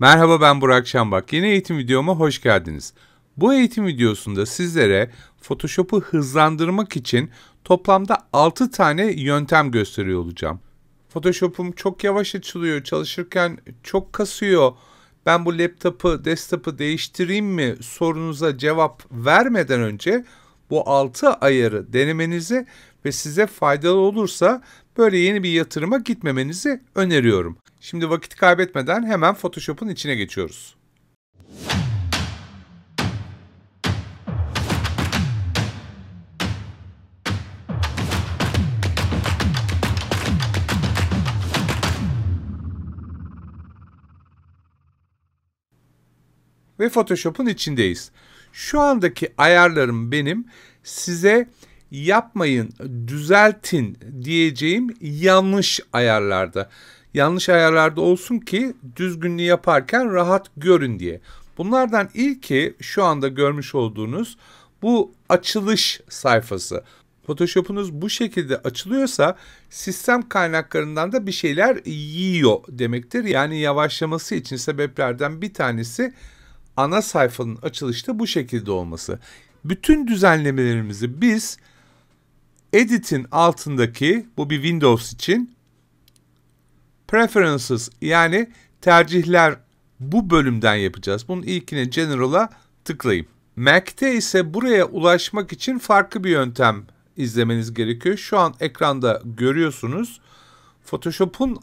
Merhaba ben Burak Şambak. Yeni eğitim videoma hoş geldiniz. Bu eğitim videosunda sizlere Photoshop'u hızlandırmak için toplamda 6 tane yöntem gösteriyor olacağım. Photoshop'um çok yavaş açılıyor, çalışırken çok kasıyor. Ben bu laptopu, desktop'u değiştireyim mi sorunuza cevap vermeden önce bu 6 ayarı denemenizi ve size faydalı olursa Böyle yeni bir yatırıma gitmemenizi öneriyorum. Şimdi vakit kaybetmeden hemen Photoshop'un içine geçiyoruz. ve Photoshop'un içindeyiz. Şu andaki ayarlarım benim size yapmayın, düzeltin diyeceğim yanlış ayarlarda. Yanlış ayarlarda olsun ki düzgünlüğü yaparken rahat görün diye. Bunlardan ilki şu anda görmüş olduğunuz bu açılış sayfası. Photoshop'unuz bu şekilde açılıyorsa sistem kaynaklarından da bir şeyler yiyor demektir. Yani yavaşlaması için sebeplerden bir tanesi ana sayfanın açılışta bu şekilde olması. Bütün düzenlemelerimizi biz Edit'in altındaki bu bir Windows için Preferences yani tercihler bu bölümden yapacağız. Bunun ilkine General'a tıklayayım. Mac'te ise buraya ulaşmak için farklı bir yöntem izlemeniz gerekiyor. Şu an ekranda görüyorsunuz. Photoshop'un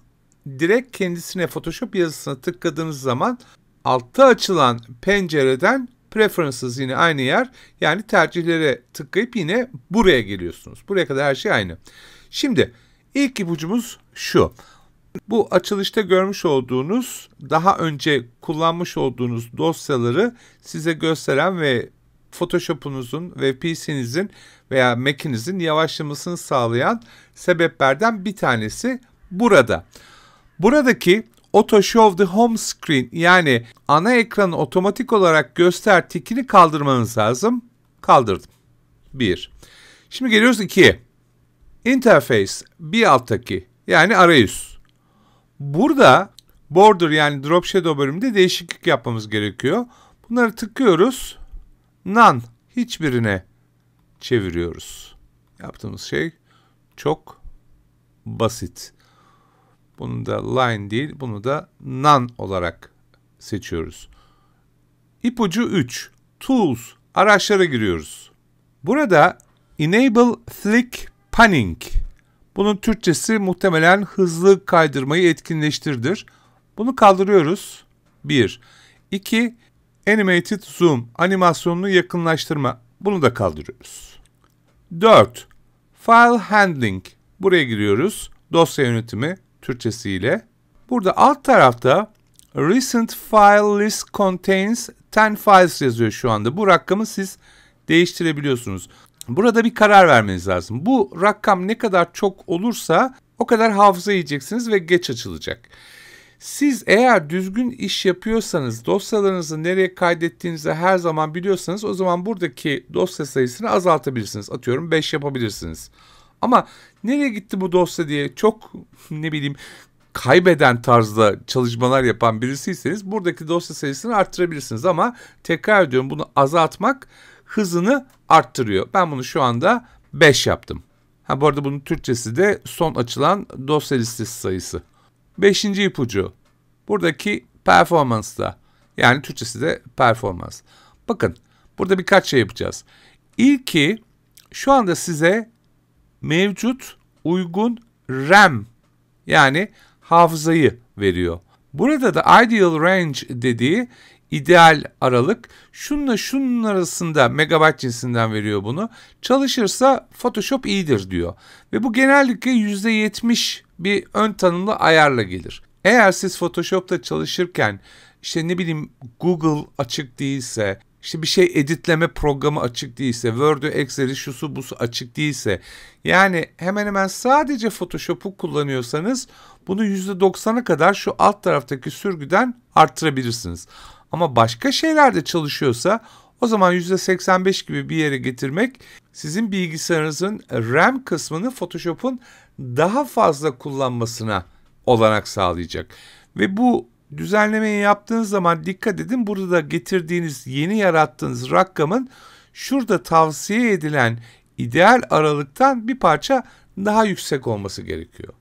direkt kendisine Photoshop yazısına tıkladığınız zaman altta açılan pencereden Preferences yine aynı yer. Yani tercihlere tıklayıp yine buraya geliyorsunuz. Buraya kadar her şey aynı. Şimdi ilk ipucumuz şu. Bu açılışta görmüş olduğunuz, daha önce kullanmış olduğunuz dosyaları size gösteren ve Photoshop'unuzun ve PC'nizin veya Mac'inizin yavaşlamasını sağlayan sebeplerden bir tanesi burada. Buradaki Auto Show the Home Screen yani ana ekranı otomatik olarak göster tikini kaldırmanız lazım. Kaldırdım. 1. Şimdi geliyoruz 2'ye. Interface bir alttaki yani arayüz. Burada border yani drop shadow bölümünde değişiklik yapmamız gerekiyor. Bunları tıklıyoruz. None hiçbirine çeviriyoruz. Yaptığımız şey çok basit. Bunu da line değil, bunu da nan olarak seçiyoruz. İpucu 3. Tools, araçlara giriyoruz. Burada Enable Flick Panning. Bunun Türkçesi muhtemelen hızlı kaydırmayı etkinleştirdir. Bunu kaldırıyoruz. 1. 2. Animated Zoom, animasyonunu yakınlaştırma. Bunu da kaldırıyoruz. 4. File Handling. Buraya giriyoruz. Dosya yönetimi. Türkçesiyle. Burada alt tarafta Recent File List Contains 10 Files yazıyor şu anda. Bu rakamı siz değiştirebiliyorsunuz. Burada bir karar vermeniz lazım. Bu rakam ne kadar çok olursa o kadar hafıza yiyeceksiniz ve geç açılacak. Siz eğer düzgün iş yapıyorsanız dosyalarınızı nereye kaydettiğinizi her zaman biliyorsanız o zaman buradaki dosya sayısını azaltabilirsiniz. Atıyorum 5 yapabilirsiniz. Ama nereye gitti bu dosya diye çok ne bileyim kaybeden tarzda çalışmalar yapan birisiyseniz buradaki dosya sayısını arttırabilirsiniz. Ama tekrar ediyorum bunu azaltmak hızını arttırıyor. Ben bunu şu anda 5 yaptım. Ha bu arada bunun Türkçesi de son açılan dosya listesi sayısı. Beşinci ipucu. Buradaki performansta. Yani Türkçesi de performans. Bakın burada birkaç şey yapacağız. İlki şu anda size mevcut uygun RAM yani hafızayı veriyor. Burada da ideal range dediği ideal aralık şunla şunun arasında megabayt cinsinden veriyor bunu. Çalışırsa Photoshop iyidir diyor. Ve bu genellikle %70 bir ön tanımlı ayarla gelir. Eğer siz Photoshop'ta çalışırken işte ne bileyim Google açık değilse işte bir şey editleme programı açık değilse, Word'ü, Excel'i, şusu busu açık değilse yani hemen hemen sadece Photoshop'u kullanıyorsanız bunu %90'a kadar şu alt taraftaki sürgüden arttırabilirsiniz. Ama başka şeyler de çalışıyorsa o zaman %85 gibi bir yere getirmek sizin bilgisayarınızın RAM kısmını Photoshop'un daha fazla kullanmasına olanak sağlayacak. Ve bu düzenlemeyi yaptığınız zaman dikkat edin burada da getirdiğiniz yeni yarattığınız rakamın şurada tavsiye edilen ideal aralıktan bir parça daha yüksek olması gerekiyor.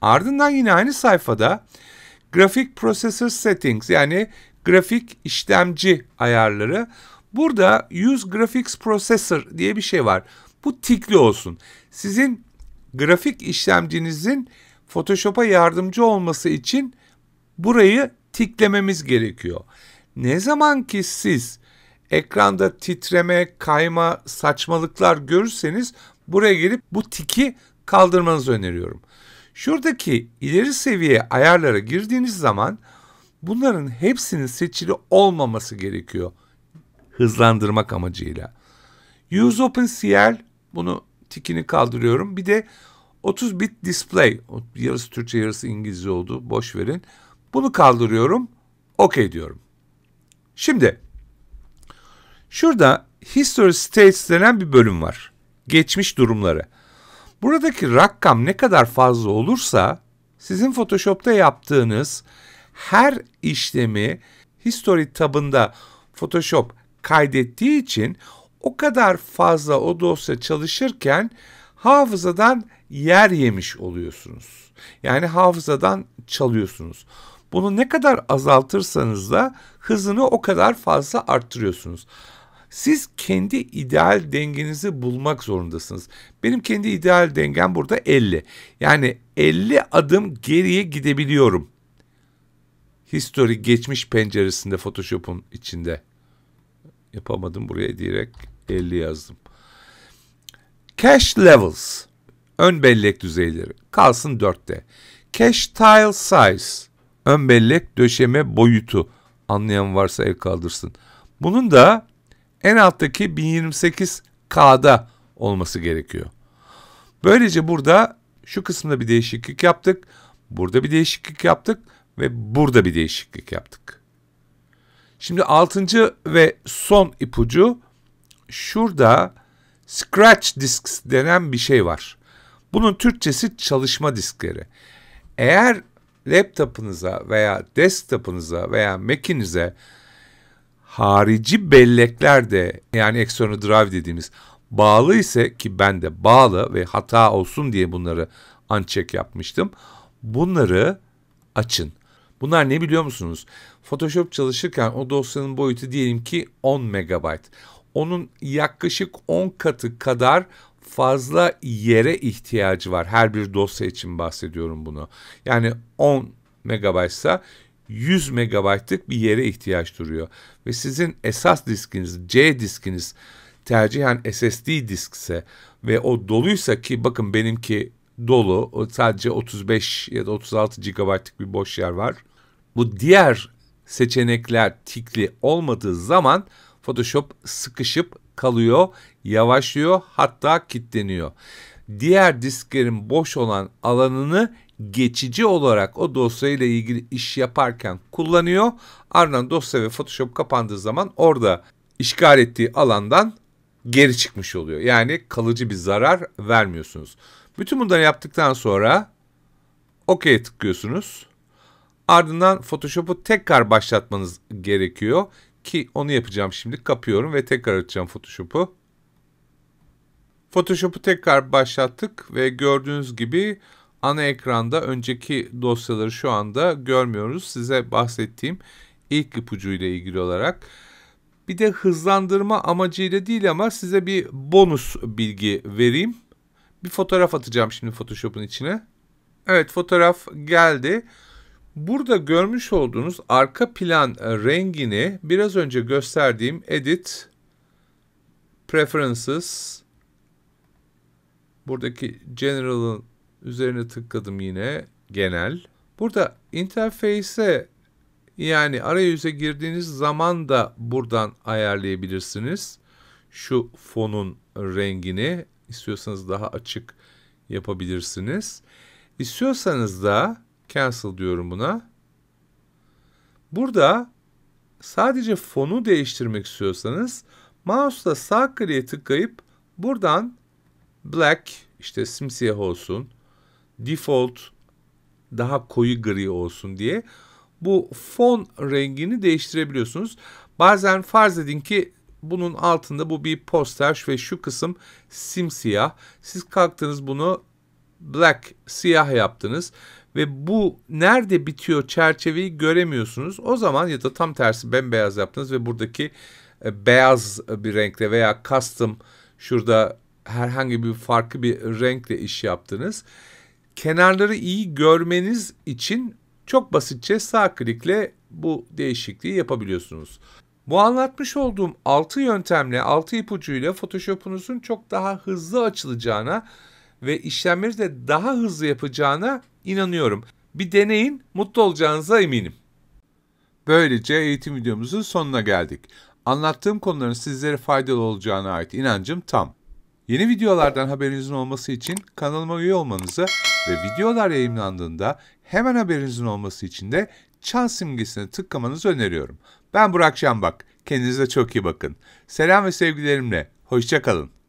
Ardından yine aynı sayfada grafik processor settings yani grafik işlemci ayarları. Burada use graphics processor diye bir şey var. Bu tikli olsun. Sizin grafik işlemcinizin Photoshop'a yardımcı olması için burayı tiklememiz gerekiyor. Ne zaman ki siz ekranda titreme, kayma, saçmalıklar görürseniz buraya gelip bu tiki kaldırmanızı öneriyorum. Şuradaki ileri seviye ayarlara girdiğiniz zaman bunların hepsinin seçili olmaması gerekiyor hızlandırmak amacıyla. Use OpenCL bunu tikini kaldırıyorum. Bir de 30 bit display yarısı Türkçe yarısı İngilizce oldu boş verin. Bunu kaldırıyorum. OK diyorum. Şimdi şurada History States denen bir bölüm var. Geçmiş durumları. Buradaki rakam ne kadar fazla olursa sizin Photoshop'ta yaptığınız her işlemi History tabında Photoshop kaydettiği için o kadar fazla o dosya çalışırken hafızadan yer yemiş oluyorsunuz. Yani hafızadan çalıyorsunuz. Bunu ne kadar azaltırsanız da hızını o kadar fazla arttırıyorsunuz. Siz kendi ideal dengenizi bulmak zorundasınız. Benim kendi ideal dengem burada 50. Yani 50 adım geriye gidebiliyorum. History geçmiş penceresinde Photoshop'un içinde. Yapamadım buraya direkt 50 yazdım. Cache levels. Ön bellek düzeyleri. Kalsın 4'te. Cache tile size. Ön bellek döşeme boyutu. Anlayan varsa el kaldırsın. Bunun da en alttaki 1028K'da olması gerekiyor. Böylece burada şu kısımda bir değişiklik yaptık. Burada bir değişiklik yaptık ve burada bir değişiklik yaptık. Şimdi altıncı ve son ipucu şurada scratch disks denen bir şey var. Bunun Türkçesi çalışma diskleri. Eğer laptopunuza veya desktopunuza veya Mac'inize harici bellekler de yani external drive dediğimiz bağlı ise ki ben de bağlı ve hata olsun diye bunları uncheck yapmıştım. Bunları açın. Bunlar ne biliyor musunuz? Photoshop çalışırken o dosyanın boyutu diyelim ki 10 megabyte Onun yaklaşık 10 katı kadar fazla yere ihtiyacı var. Her bir dosya için bahsediyorum bunu. Yani 10 MB ise 100 MB'lık bir yere ihtiyaç duruyor. Ve sizin esas diskiniz, C diskiniz tercihen SSD ise ve o doluysa ki bakın benimki dolu sadece 35 ya da 36 GB'lık bir boş yer var. Bu diğer seçenekler tikli olmadığı zaman Photoshop sıkışıp kalıyor, yavaşlıyor hatta kilitleniyor. Diğer disklerin boş olan alanını geçici olarak o dosya ile ilgili iş yaparken kullanıyor. Ardından dosya ve Photoshop kapandığı zaman orada işgal ettiği alandan geri çıkmış oluyor. Yani kalıcı bir zarar vermiyorsunuz. Bütün bunları yaptıktan sonra OK'ye tıklıyorsunuz. Ardından Photoshop'u tekrar başlatmanız gerekiyor. Ki onu yapacağım şimdi. Kapıyorum ve tekrar açacağım Photoshop'u. Photoshop'u tekrar başlattık ve gördüğünüz gibi ana ekranda önceki dosyaları şu anda görmüyoruz. Size bahsettiğim ilk ipucuyla ilgili olarak. Bir de hızlandırma amacıyla değil ama size bir bonus bilgi vereyim. Bir fotoğraf atacağım şimdi Photoshop'un içine. Evet fotoğraf geldi. Burada görmüş olduğunuz arka plan e, rengini biraz önce gösterdiğim Edit, Preferences, buradaki General'ın üzerine tıkladım yine Genel. Burada interface'e yani arayüze girdiğiniz zaman da buradan ayarlayabilirsiniz. Şu fonun rengini istiyorsanız daha açık yapabilirsiniz. İstiyorsanız da Cancel diyorum buna. Burada sadece fonu değiştirmek istiyorsanız mouse'la sağ kliğe tıklayıp buradan black işte simsiyah olsun, default daha koyu gri olsun diye bu fon rengini değiştirebiliyorsunuz. Bazen farz edin ki bunun altında bu bir poster ve şu kısım simsiyah. Siz kalktınız bunu black siyah yaptınız ve bu nerede bitiyor çerçeveyi göremiyorsunuz. O zaman ya da tam tersi bembeyaz yaptınız ve buradaki e, beyaz bir renkle veya custom şurada herhangi bir farklı bir renkle iş yaptınız. Kenarları iyi görmeniz için çok basitçe sağ klikle bu değişikliği yapabiliyorsunuz. Bu anlatmış olduğum 6 yöntemle, 6 ipucuyla Photoshop'unuzun çok daha hızlı açılacağına ve işlemleri de daha hızlı yapacağına inanıyorum. Bir deneyin, mutlu olacağınıza eminim. Böylece eğitim videomuzun sonuna geldik. Anlattığım konuların sizlere faydalı olacağına ait inancım tam. Yeni videolardan haberinizin olması için kanalıma üye olmanızı ve videolar yayınlandığında hemen haberinizin olması için de çan simgesine tıklamanızı öneriyorum. Ben Burak Şambak. Kendinize çok iyi bakın. Selam ve sevgilerimle. Hoşçakalın.